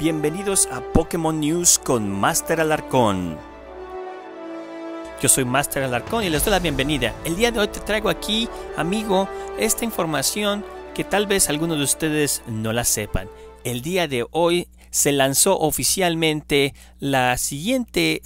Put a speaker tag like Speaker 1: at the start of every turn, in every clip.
Speaker 1: Bienvenidos a Pokémon News con Master Alarcón. Yo soy Master Alarcón y les doy la bienvenida. El día de hoy te traigo aquí, amigo, esta información que tal vez algunos de ustedes no la sepan. El día de hoy se lanzó oficialmente la siguiente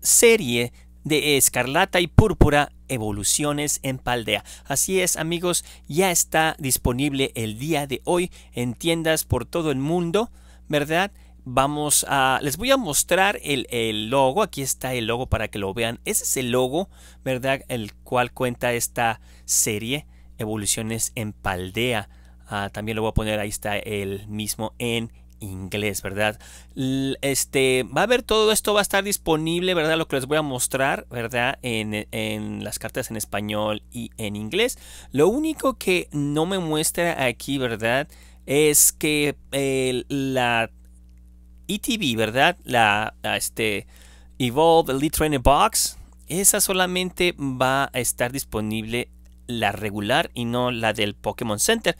Speaker 1: serie de Escarlata y Púrpura Evoluciones en Paldea. Así es, amigos, ya está disponible el día de hoy en tiendas por todo el mundo. ¿verdad? Vamos a, les voy a mostrar el, el, logo, aquí está el logo para que lo vean, ese es el logo, ¿verdad? El cual cuenta esta serie, Evoluciones en Paldea. Ah, también lo voy a poner, ahí está el mismo en inglés, ¿verdad? Este, va a haber todo esto, va a estar disponible, ¿verdad? Lo que les voy a mostrar, ¿verdad? En, las cartas en español y en inglés. Lo único que no me muestra aquí, ¿verdad? Es que la ETV, ¿verdad? La, este, Evolve Elite Trainer Box, esa solamente va a estar disponible la regular y no la del Pokémon Center.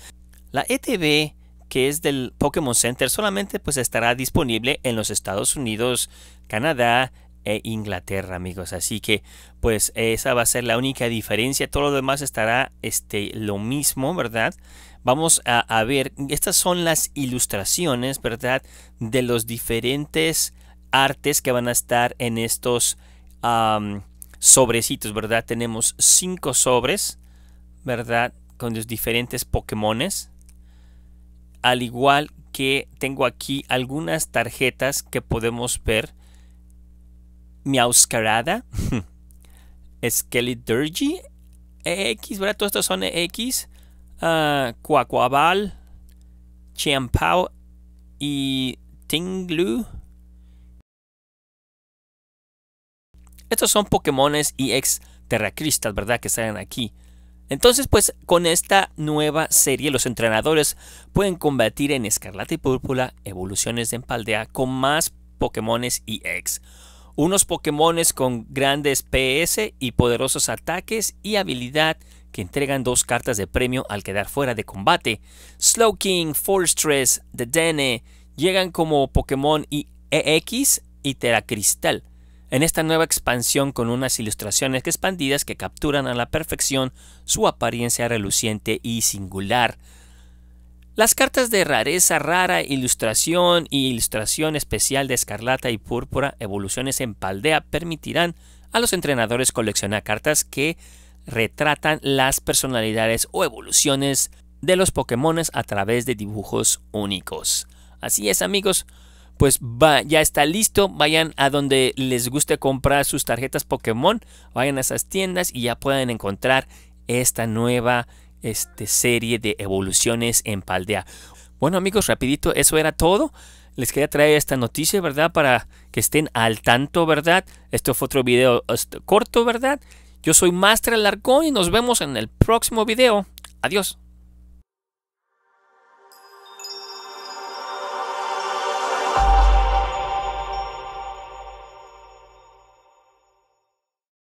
Speaker 1: La ETV que es del Pokémon Center solamente pues estará disponible en los Estados Unidos, Canadá e Inglaterra, amigos. Así que pues esa va a ser la única diferencia. Todo lo demás estará este lo mismo, ¿verdad? Vamos a, ver, estas son las ilustraciones, ¿verdad? De los diferentes artes que van a estar en estos sobrecitos, ¿verdad? Tenemos cinco sobres, ¿verdad? Con los diferentes Pokémones, al igual que tengo aquí algunas tarjetas que podemos ver. Miauscarada, Skeleturgy, X, ¿verdad? Todos estos son X. Uh, ah, Cuacuabal, Pao y Tinglu. Estos son Pokémones y ex Terracristas, ¿verdad? Que salen aquí. Entonces, pues con esta nueva serie, los entrenadores pueden combatir en Escarlata y Púrpura evoluciones de Empaldea con más Pokémon EX. Unos Pokémon con grandes PS y poderosos ataques y habilidad que entregan dos cartas de premio al quedar fuera de combate. Slowking, the Dene llegan como Pokémon EX y Teracristal en esta nueva expansión con unas ilustraciones expandidas que capturan a la perfección su apariencia reluciente y singular. Las cartas de rareza rara, ilustración y ilustración especial de escarlata y púrpura, evoluciones en paldea, permitirán a los entrenadores coleccionar cartas que retratan las personalidades o evoluciones de los Pokémon a través de dibujos únicos. Así es amigos, pues va, ya está listo. Vayan a donde les guste comprar sus tarjetas Pokémon. Vayan a esas tiendas y ya pueden encontrar esta nueva este, serie de evoluciones en Paldea. Bueno amigos, rapidito, eso era todo. Les quería traer esta noticia, ¿verdad? Para que estén al tanto, ¿verdad? Esto fue otro video este, corto, ¿verdad? Yo soy Master Alarcón y nos vemos en el próximo video. Adiós.